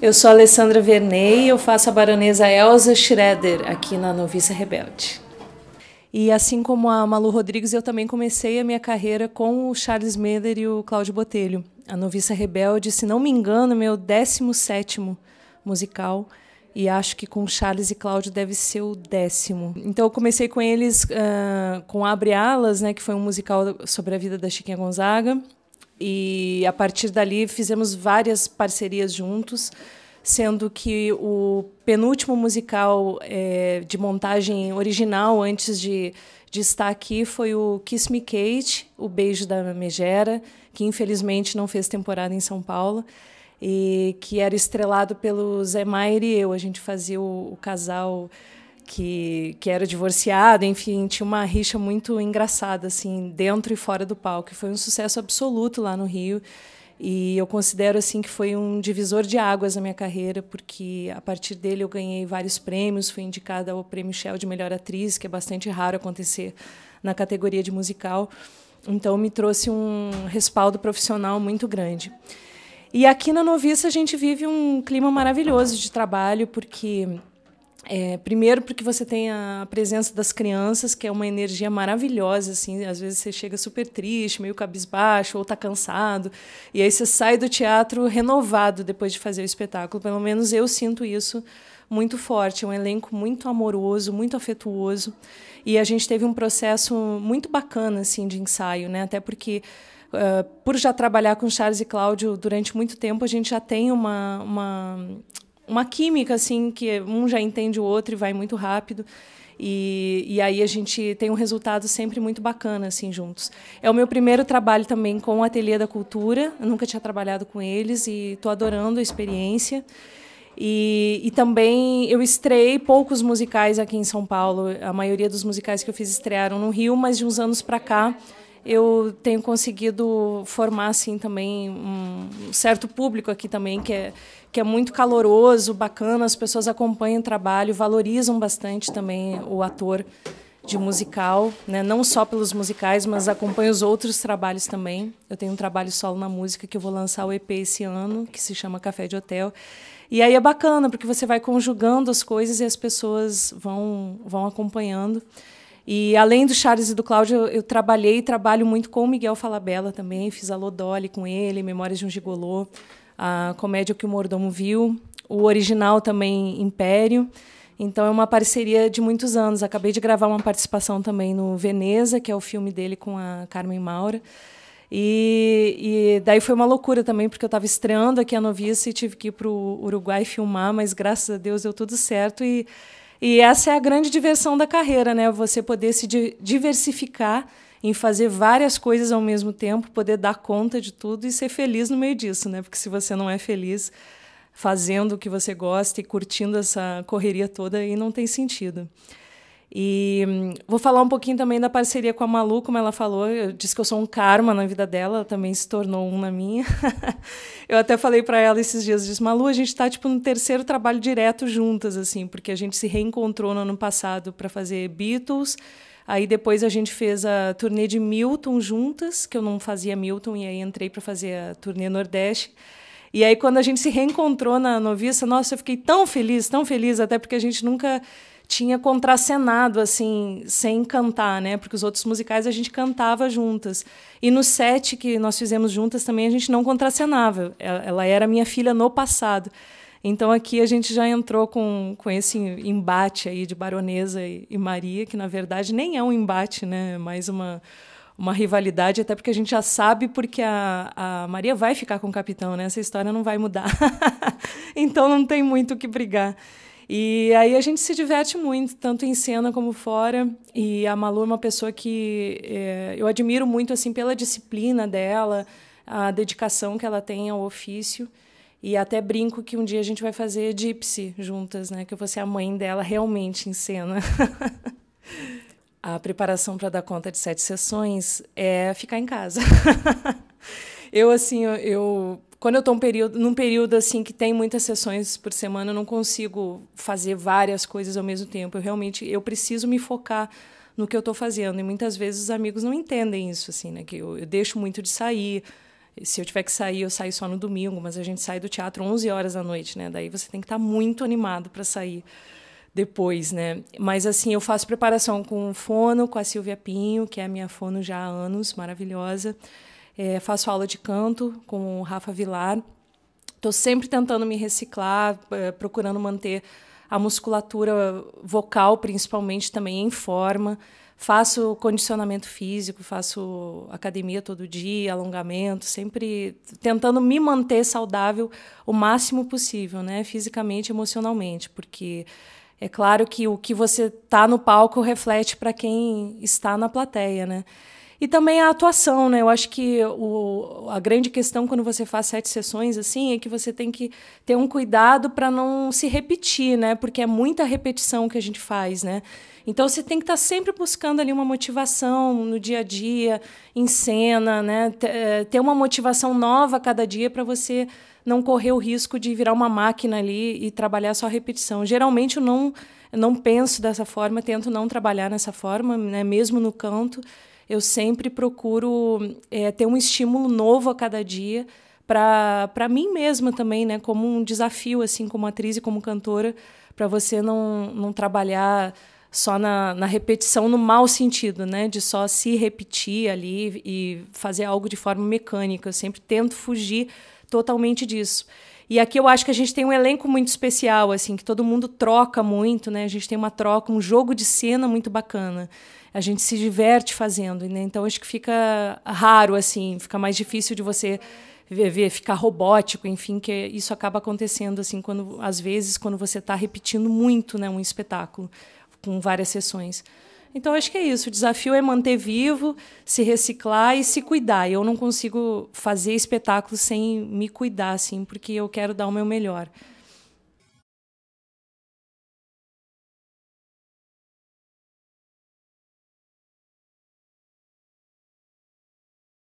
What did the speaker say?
Eu sou Alessandra Vernei, e eu faço a baronesa Elsa Schroeder aqui na Noviça Rebelde. E assim como a Malu Rodrigues, eu também comecei a minha carreira com o Charles Miller e o Cláudio Botelho. A Noviça Rebelde, se não me engano, meu 17º musical e acho que com Charles e Cláudio deve ser o décimo. Então eu comecei com eles uh, com Abre Alas, né, que foi um musical sobre a vida da Chiquinha Gonzaga. E a partir dali fizemos várias parcerias juntos, sendo que o penúltimo musical é, de montagem original antes de, de estar aqui foi o Kiss Me Kate, O Beijo da Megera, que infelizmente não fez temporada em São Paulo e que era estrelado pelo Zé Maier e eu. A gente fazia o, o casal que, que era divorciado, enfim, tinha uma rixa muito engraçada, assim, dentro e fora do palco. Foi um sucesso absoluto lá no Rio. E eu considero, assim, que foi um divisor de águas na minha carreira, porque a partir dele eu ganhei vários prêmios, fui indicada ao Prêmio Shell de Melhor Atriz, que é bastante raro acontecer na categoria de musical. Então, me trouxe um respaldo profissional muito grande. E aqui na Noviça a gente vive um clima maravilhoso de trabalho, porque é, primeiro porque você tem a presença das crianças, que é uma energia maravilhosa, assim, às vezes você chega super triste, meio cabisbaixo, ou tá cansado, e aí você sai do teatro renovado depois de fazer o espetáculo, pelo menos eu sinto isso muito forte, é um elenco muito amoroso, muito afetuoso, e a gente teve um processo muito bacana, assim, de ensaio, né, até porque... Uh, por já trabalhar com Charles e Cláudio durante muito tempo, a gente já tem uma, uma uma química assim que um já entende o outro e vai muito rápido. E, e, aí a gente tem um resultado sempre muito bacana assim juntos. É o meu primeiro trabalho também com o Ateliê da Cultura. Eu nunca tinha trabalhado com eles e estou adorando a experiência. E, e, também eu estrei poucos musicais aqui em São Paulo. A maioria dos musicais que eu fiz estrearam no Rio, mas de uns anos para cá eu tenho conseguido formar assim também um certo público aqui também que é que é muito caloroso, bacana, as pessoas acompanham o trabalho, valorizam bastante também o ator de musical, né? não só pelos musicais, mas acompanham os outros trabalhos também. Eu tenho um trabalho solo na música que eu vou lançar o EP esse ano, que se chama Café de Hotel. E aí é bacana, porque você vai conjugando as coisas e as pessoas vão, vão acompanhando. E além do Charles e do Cláudio, eu, trabalhei e trabalho muito com o Miguel Falabella também. Fiz a Lodoli com ele, Memórias de um Gigolô, a comédia que o Mordomo viu, o original também Império. Então é uma parceria de muitos anos. Acabei de gravar uma participação também no Veneza, que é o filme dele com a Carmen Maura. E, e daí foi uma loucura também, porque eu estava estreando aqui a Novice e tive que ir para o Uruguai filmar, mas graças a Deus deu tudo certo. E e essa é a grande diversão da carreira, né? Você poder se diversificar em fazer várias coisas ao mesmo tempo, poder dar conta de tudo e ser feliz no meio disso, né? Porque se você não é feliz fazendo o que você gosta e curtindo essa correria toda, aí não tem sentido. E hum, vou falar um pouquinho também da parceria com a Malu, como ela falou. Eu disse que eu sou um karma na vida dela, ela também se tornou um na minha. eu até falei para ela esses dias, disse, Malu, a gente está tipo no terceiro trabalho direto juntas, assim, porque a gente se reencontrou no ano passado para fazer Beatles. Aí depois a gente fez a turnê de Milton juntas, que eu não fazia Milton e aí entrei para fazer a turnê Nordeste. E aí quando a gente se reencontrou na Noviça, nossa, eu fiquei tão feliz, tão feliz, até porque a gente nunca tinha contracenado, assim, sem cantar, né? Porque os outros musicais a gente cantava juntas. E no set que nós fizemos juntas também a gente não contracenava. Ela era minha filha no passado. Então aqui a gente já entrou com, com esse embate aí de Baronesa e, e Maria, que na verdade nem é um embate, né? É mais uma, uma rivalidade, até porque a gente já sabe porque a, a Maria vai ficar com o capitão, né? Essa história não vai mudar. então não tem muito o que brigar. E aí a gente se diverte muito, tanto em cena como fora. E a Malu é uma pessoa que é, eu admiro muito assim pela disciplina dela, a dedicação que ela tem ao ofício. E até brinco que um dia a gente vai fazer Gypsy juntas, né? Que eu vou ser a mãe dela realmente em cena. a preparação para dar conta de sete sessões é ficar em casa. eu, assim, eu quando eu estou um período, num período assim que tem muitas sessões por semana, eu não consigo fazer várias coisas ao mesmo tempo. Eu realmente eu preciso me focar no que eu estou fazendo. E muitas vezes os amigos não entendem isso, assim, né? Que eu, eu, deixo muito de sair. Se eu tiver que sair, eu saio só no domingo, mas a gente sai do teatro 11 horas da noite, né? Daí você tem que estar tá muito animado para sair depois, né? Mas assim, eu faço preparação com o fono, com a Silvia Pinho, que é a minha fono já há anos, maravilhosa. É, faço aula de canto com o Rafa Vilar. Estou sempre tentando me reciclar, é, procurando manter a musculatura vocal, principalmente, também em forma. Faço condicionamento físico, faço academia todo dia, alongamento, sempre tentando me manter saudável o máximo possível, né? fisicamente emocionalmente, porque é claro que o que você tá no palco reflete para quem está na plateia, né? E também a atuação, né? Eu acho que o, a grande questão quando você faz sete sessões assim é que você tem que ter um cuidado para não se repetir, né? Porque é muita repetição que a gente faz, né? Então você tem que estar tá sempre buscando ali uma motivação no dia a dia, em cena, né? Eh, ter uma motivação nova a cada dia para você não correr o risco de virar uma máquina ali e trabalhar só repetição. Geralmente eu não eu não penso dessa forma, tento não trabalhar nessa forma, né? Mesmo no canto eu sempre procuro é, ter um estímulo novo a cada dia para mim mesma também, né? Como um desafio, assim, como atriz e como cantora, para você não, não trabalhar só na, na repetição no mau sentido, né? De só se repetir ali e fazer algo de forma mecânica. Eu sempre tento fugir totalmente disso. E aqui eu acho que a gente tem um elenco muito especial, assim, que todo mundo troca muito, né? A gente tem uma troca, um jogo de cena muito bacana. A gente se diverte fazendo, né? Então acho que fica raro, assim, fica mais difícil de você ver, ver ficar robótico, enfim, que isso acaba acontecendo, assim, quando às vezes quando você está repetindo muito, né, um espetáculo com várias sessões. Então, acho que é isso. O desafio é manter vivo, se reciclar e se cuidar. Eu não consigo fazer espetáculo sem me cuidar, assim, porque eu quero dar o meu melhor.